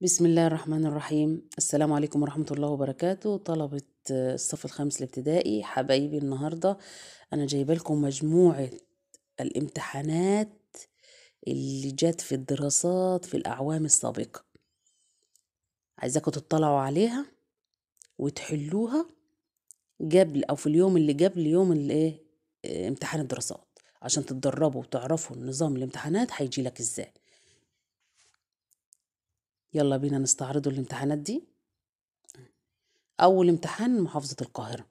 بسم الله الرحمن الرحيم السلام عليكم ورحمة الله وبركاته طلبة آه، الصف الخامس الابتدائي حبايبي النهاردة أنا جايبة لكم مجموعة الامتحانات اللي جت في الدراسات في الأعوام السابقة عايزاكم تطلعوا عليها وتحلوها قبل أو في اليوم اللي قبل يوم الايه آه، امتحان الدراسات عشان تتدربوا وتعرفوا نظام الامتحانات هيجي لك ازاي يلا بينا نستعرضوا الامتحانات دي أول امتحان محافظة القاهرة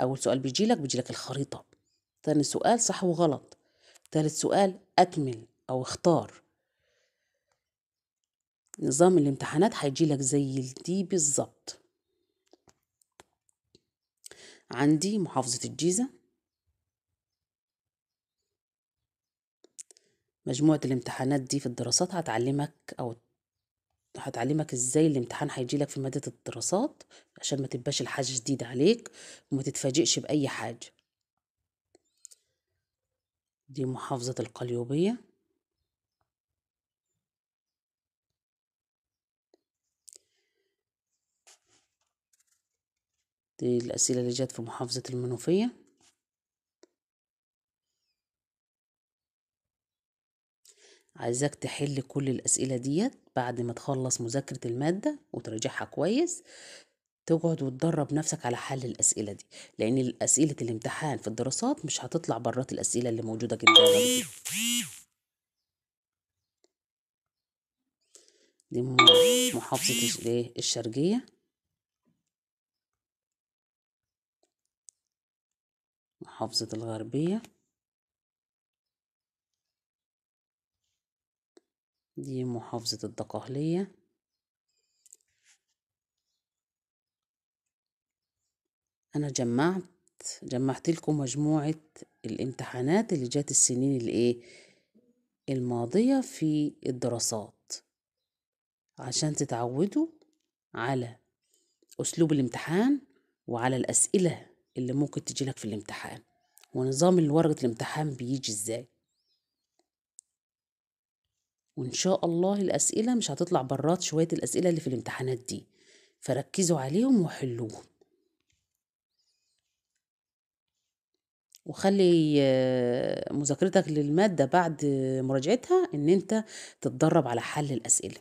أول سؤال بيجيلك بيجيلك الخريطة تاني سؤال صح وغلط تالت سؤال أكمل أو اختار نظام الامتحانات هيجيلك زي دي بالظبط عندي محافظة الجيزة مجموعة الامتحانات دي في الدراسات هتعلمك أو هتعلمك ازاي الامتحان هيجيلك في مادة الدراسات عشان ما تبقاش الحاجة شديدة عليك وما تتفاجئش بأي حاجة دي محافظة القليوبية دي الأسئلة اللي جت في محافظة المنوفية عايزاك تحل كل الأسئلة ديت بعد ما تخلص مذاكرة المادة وتراجعها كويس تقعد وتدرب نفسك على حل الأسئلة دي لأن أسئلة الامتحان في الدراسات مش هتطلع برات الأسئلة اللي موجودة جدا دي محافظة إيه، الشرقية محافظة الغربية دي محافظة الدقهلية أنا جمعت جمعت لكم مجموعة الامتحانات اللي جات السنين الايه الماضية في الدراسات عشان تتعودوا على أسلوب الامتحان وعلى الأسئلة اللي ممكن تجيلك في الامتحان ونظام ورقة الامتحان بيجي ازاي وإن شاء الله الأسئلة مش هتطلع برات شوية الأسئلة اللي في الامتحانات دي فركزوا عليهم وحلوهم وخلي آه، مذاكرتك للمادة بعد مراجعتها إن أنت تتدرب على حل الأسئلة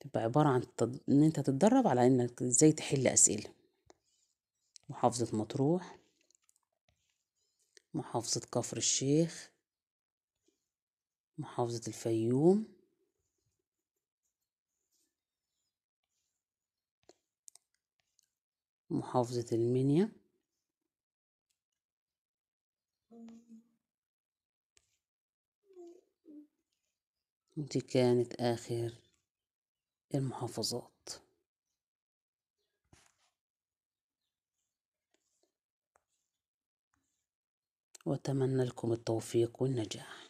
تبقى عبارة عن إن أنت تتدرب على إنك إزاي تحل أسئلة محافظة مطروح محافظة كفر الشيخ محافظة الفيوم محافظة المنيا ودي كانت آخر المحافظات وأتمنى لكم التوفيق والنجاح